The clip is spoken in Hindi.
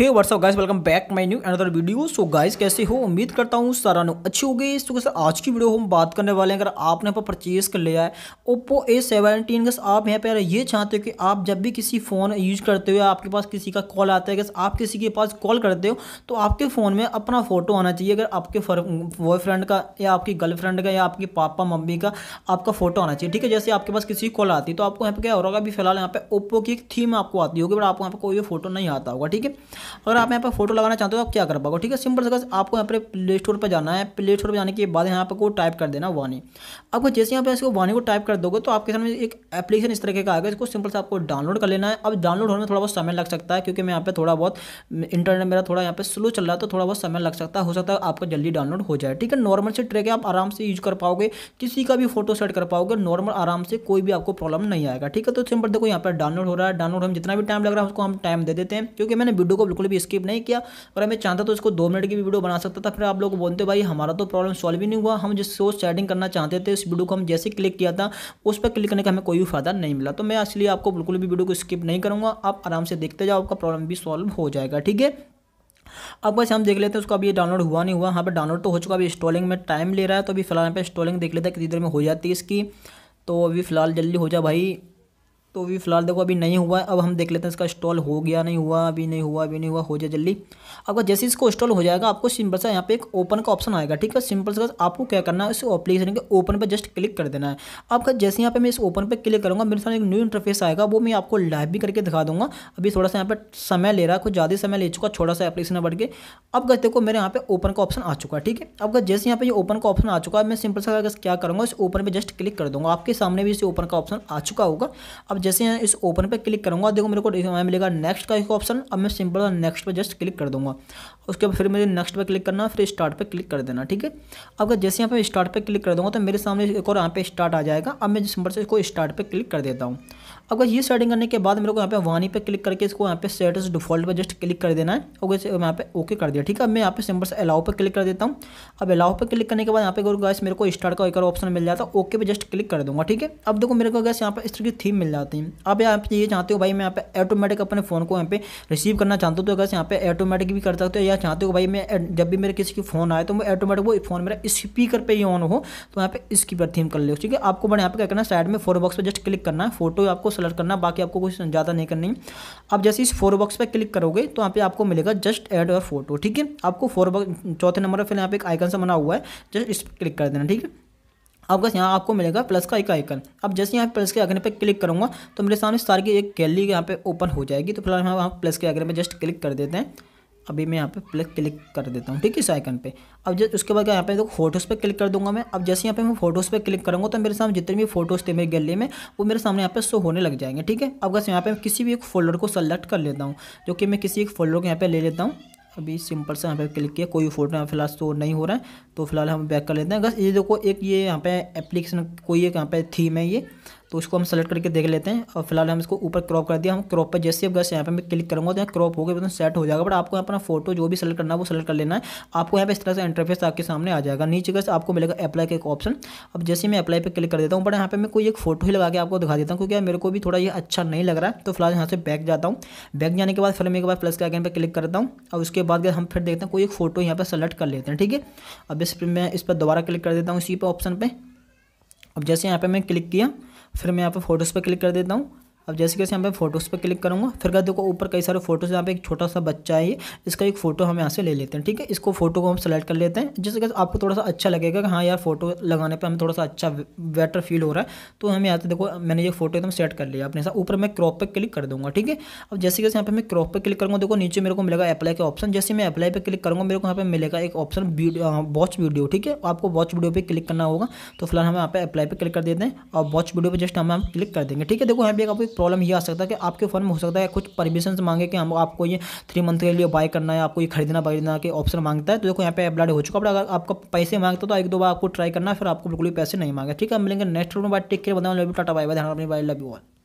hey what's up guys welcome back my new another video so guys कैसे हो उम्मीद करता हूँ सारा नो अच्छी हो गई तो सर आज की वीडियो हम बात करने वाले हैं अगर आपने यहाँ पर परचेज कर लिया है ओप्पो ए सेवनटीन गस आप यहाँ पर ये चाहते हो कि आप जब भी किसी फ़ोन यूज करते हो आपके पास किसी का कॉल आता है अगर आप किसी के पास कॉल करते हो तो आपके फ़ोन में अपना फ़ोटो आना चाहिए अगर आपके बॉयफ्रेंड का या आपकी गर्लफ्रेंड का या आपके पापा मम्मी का आपका फ़ोटो आना चाहिए ठीक है जैसे आपके पास किसी की कॉल आती है तो आपको यहाँ पर क्या हो रहा होगा अभी फिलहाल यहाँ पर ओप्पो की एक थीम आपको आती होगी बट आपको यहाँ पर कोई फ़ोटो नहीं आता होगा ठीक है अगर आप यहाँ पर फोटो लगाना चाहते हो तो आप क्या कर पाओगे ठीक है सिंपल से आपको यहाँ पर प्ले स्टोर पर जाना है प्ले स्टोर पर जाने के बाद यहाँ पर को टाइप कर देना वानी आपको जैसे यहाँ पर इसको वानी को टाइप कर दोगे तो आपके सामने एक एप्लीकेशन इस तरीके का आएगा इसको सिंपल से आपको डाउनलोड कर लेना है अब डाउनलोड होने में थोड़ा बहुत समय लग सकता है क्योंकि मैं यहाँ पर थोड़ा बहुत इंटरनेट मेरा थोड़ा यहाँ पर स्लो चल रहा है तो थोड़ा बहुत समय लग सकता है हो सकता है आपका जल्दी डाउनलोड हो जाए ठीक है नॉर्मल से ट्रैक आप आराम से यूज कर पाओगे किसी का भी फोटो सेट कर पाओगे नॉर्मल आराम से कोई भी आपको प्रॉब्लम नहीं आएगा ठीक है तो सिंपल देखो यहाँ पर डाउनलोड हो रहा है डाउनलोड हम जितना भी टाइम लग रहा है उसको हम टाइम दे देते हैं क्योंकि मैंने वीडियो को बिल्कुल भी स्किप नहीं किया और मैं चाहता तो इसको दो मिनट की भी वीडियो बना सकता था फिर आप लोग बोलते भाई हमारा तो प्रॉब्लम सॉल्व ही नहीं हुआ हम जिस सोच सेटिंग करना चाहते थे इस वीडियो को हम जैसे क्लिक किया था उस पर क्लिक करने का हमें कोई भी फायदा नहीं मिला तो मैं इसलिए आपको बिल्कुल भी वीडियो को स्किप नहीं करूँगा आप आराम से देखते जाओ आपका प्रॉब्लम भी सॉल्व हो जाएगा ठीक है अब वैसे हम देख लेते हैं उसका अभी डाउनलोड हुआ नहीं हुआ यहाँ पर डाउनलोड तो हो चुका अभी इंस्टॉलिंग में टाइम ले रहा है तो अभी फिलहाल यहाँ पे इंस्टॉलिंग देख लेते हैं कितनी देर में हो जाती है इसकी तो अभी फ़िलहाल जल्दी हो जाए भाई तो अभी फ़िलहाल देखो अभी नहीं हुआ है अब हम देख लेते हैं इसका इंस्टॉल हो गया नहीं हुआ अभी नहीं हुआ अभी नहीं हुआ हो जाए जल्दी आपका जैसे इसको इंस्टॉल हो जाएगा आपको सिंपल सा यहाँ पे एक ओपन का ऑप्शन आएगा ठीक है सिंपल सा आपको क्या करना है इस एप्लीकेशन के ओपन पर जस्ट क्लिक कर देना है आपका जैसे यहाँ पर मैं इस ओपन पर क्लिक करूँगा मेरे सामने एक न्यू इंटरफेस आएगा वो मैं आपको लाइव भी करके दिखा दूँगा अभी थोड़ा सा यहाँ पर समय ले रहा है कुछ ज़्यादा समय ले चुका छोटा सा एप्लीकेशन बढ़ के अब कहते देखो मेरे यहाँ पर ओपन का ऑप्शन आ चुका है ठीक है अब जैसे यहाँ पर ये ओपन का ऑप्शन आ चुका है मैं सिंपल सा क्या करूँगा इस ओपन पर जस्ट क्लिक कर दूँगा आपके सामने भी इस ओपन का ऑप्शन आ चुका होगा अब जैसे यहाँ इस ओपन पर क्लिक करूँगा देखो मेरे को मिलेगा नेक्स्ट का एक ऑप्शन अब मैं सिंपल नेक्स्ट पर जस्ट क्लिक कर दूँगा उसके बाद फिर मुझे नेक्स्ट पर क्लिक करना फिर स्टार्ट पर क्लिक कर देना ठीक है अगर जैसे यहाँ पर स्टार्ट पर क्लिक कर दूँगा तो मेरे सामने एक और यहाँ पे स्टार्ट आ जाएगा अब मैं सिंपल से इसको स्टार्ट पर क्लिक कर देता हूँ अगर ये सेटिंग करने के बाद मेरे को यहाँ पे वानी पे क्लिक करके इसको यहाँ पे सेटस डिफॉल्ट पर जस्ट क्लिक कर देना है और तो यहाँ पे ओके कर दिया ठीक है अब मैं यहाँ पे सिंपल से अलाउ पर क्लिक कर देता हूँ अब अलाउ पर क्लिक करने के बाद यहाँ पे गैस मेरे को स्टार्ट का एक और ऑप्शन मिल जाता है ओके पे जस्ट क्लिक कर दूँगा ठीक है अब देखो मेरे को गैस यहाँ पर इस तरह की थीम मिल जाती जाते हैं अब यहाँ पे ये चाहते हो भाई मैं यहाँ पे ऑटोमेटिक अपने फ़ोन को यहाँ पे रिसीव करना चाहता हूँ तो अगर यहाँ पे ऑटोमेटिक भी कर सकते हो या चाहते हो भाई मैं जब भी मेरे किसी की फ़ोन आए तो मैं ऑटोमेटिक वो फ़ोन मेरा स्पीकर पर ही ऑन हो तो यहाँ पे स्पीकर थीम कर लो ठीक है आपको बड़े यहाँ पे क्या करना साइड में फोर बॉक्स पर जस्ट क्लिक करना है फोटो आपको सेलेक्ट करना बाकी आपको कुछ ज़्यादा नहीं करनी अब जैसे इस फोर बॉक्स पर क्लिक करोगे तो यहाँ पे आपको मिलेगा जस्ट एड और फोटो ठीक है आपको फोर बॉक्स चौथे नंबर पर फिर यहाँ पे एक आइकन सा बना हुआ है जस्ट इस पर क्लिक कर देना ठीक है अब बस यहाँ आपको मिलेगा प्लस का एक आइकन अब जैसे यहाँ प्लस के आइकन पर क्लिक करूँगा तो मेरे सामने सारी की एक गैलरी यहाँ पर ओपन हो जाएगी तो फिलहाल हम वहाँ प्लस के आइकन पर जस्ट क्लिक कर देते हैं अभी मैं यहाँ पे प्लस क्लिक कर देता हूँ ठीक है इस आइकन पे अब जब उसके बाद यहाँ पे देखो तो फोटोज़ पे क्लिक कर दूंगा मैं अब जैसे यहाँ पे मैं फोटोज़ पे क्लिक करूँगा तो मेरे सामने जितने भी फोटोज़ थे मेरी गैलरी में वो मेरे सामने यहाँ पे शो होने लग जाएंगे ठीक है अब बस यहाँ पे किसी भी एक फोल्डर को सेलेक्ट कर लेता हूँ जो कि मैं किसी एक फोल्डर को यहाँ पे ले लेता हूँ अभी सिंपल से यहाँ पे क्लिक किया कोई फोटो यहाँ फिलहाल स्टोर नहीं हो रहा है तो फिलहाल हम बैक कर लेते हैं बस ये देखो एक ये यहाँ पे एप्लीकेशन कोई एक यहाँ पे थीम है ये तो उसको हम सेलेक्ट करके देख लेते हैं और फिलहाल हम इसको ऊपर क्रॉप कर दिया हम क्रॉप पर जैसे अब गैस यहाँ पर मैं क्लिक करूँगा तो यहाँ क्रॉप हो गया तो सेट हो जाएगा बट आपको यहाँ अपना फोटो जो भी सेलेक्ट करना है वो सेलेक्ट कर लेना है आपको यहाँ पर इस तरह से इंटरफेस आपके सामने आ जाएगा नीचे गैस आपको मिलेगा अप्लाई का एक ऑप्शन अब जैसे मैं अप्लाई पर क्लिक कर देता हूँ बट यहाँ पर मैं कोई एक फोटो ही लगा के आपको दिखा देता हूँ क्योंकि मेरे को भी थोड़ा ये अच्छा नहीं लग रहा है तो फिलहाल यहाँ से बैक जाता हूँ बैक जाने के बाद फिर मैं एक बार प्लस के आइकन पर क्लिक करता हूँ और उसके बाद हम फिर देखते हैं कोई एक फोटो यहाँ पर सेलेक्ट कर लेते हैं ठीक है अब इस पर मैं इस पर दोबारा क्लिक कर देता हूँ इसी पर ऑप्शन पर अब जैसे यहाँ पर मैं क्लिक किया फिर मैं यहाँ पर फोटोज़ पर क्लिक कर देता हूँ अब जैसे कैसे यहाँ पे फोटोज़ पे क्लिक करूँगा फिर क्या देखो ऊपर कई सारे फोटोज़ यहाँ पे एक छोटा सा बच्चा है ये इसका एक फ़ोटो हम यहाँ से ले लेते हैं ठीक है इसको फोटो को हम सेलेक्ट कर लेते हैं जिससे कैसे आपको थोड़ा सा अच्छा लगेगा कि हाँ यार फोटो लगाने पर हमें थोड़ा सा अच्छा बेटर फील हो रहा है तो हम यहाँ से देखो मैंने ये फोटो एकदम सेट कर लिया अपने साथ ऊपर मैं क्रॉप पर क्लिक कर दूँगा ठीक है अब जैसे कैसे यहाँ पर मैं क्रॉप पर क्लिक करूँगा देखो नीचे मेरे को मिलेगा अप्लाई का ऑप्शन जैसे मैं अप्लाई पर क्लिक करूँगा मेरे को यहाँ पर मिलेगा एक ऑप्शन वॉच वीडियो ठीक है आपको वॉच वीडियो पर क्लिक करना होगा तो फिलहाल हम यहाँ पर अप्लाई पर क्लिक कर देते हैं और वॉच वीडियो पर जस्ट हम हम क्लिक कर देंगे ठीक है देखो यहाँ पर आपको प्रॉब्लम ये आ सकता है कि आपके फ़ोन में हो सकता है कुछ परमिशन मांगे कि हम आपको ये थ्री मंथ के लिए बाय करना है आपको ये खरीदना खरीदना के ऑप्शन मांगता है तो देखो यहाँ पे अपलाइड हो चुका है अगर आपका पैसे मांगता तो एक दो बार आपको ट्राई करना फिर आपको बिल्कुल पैसे नहीं मांगे ठीक है मिलेंगे नेक्स्ट रूम में बात take care tata bye bye love you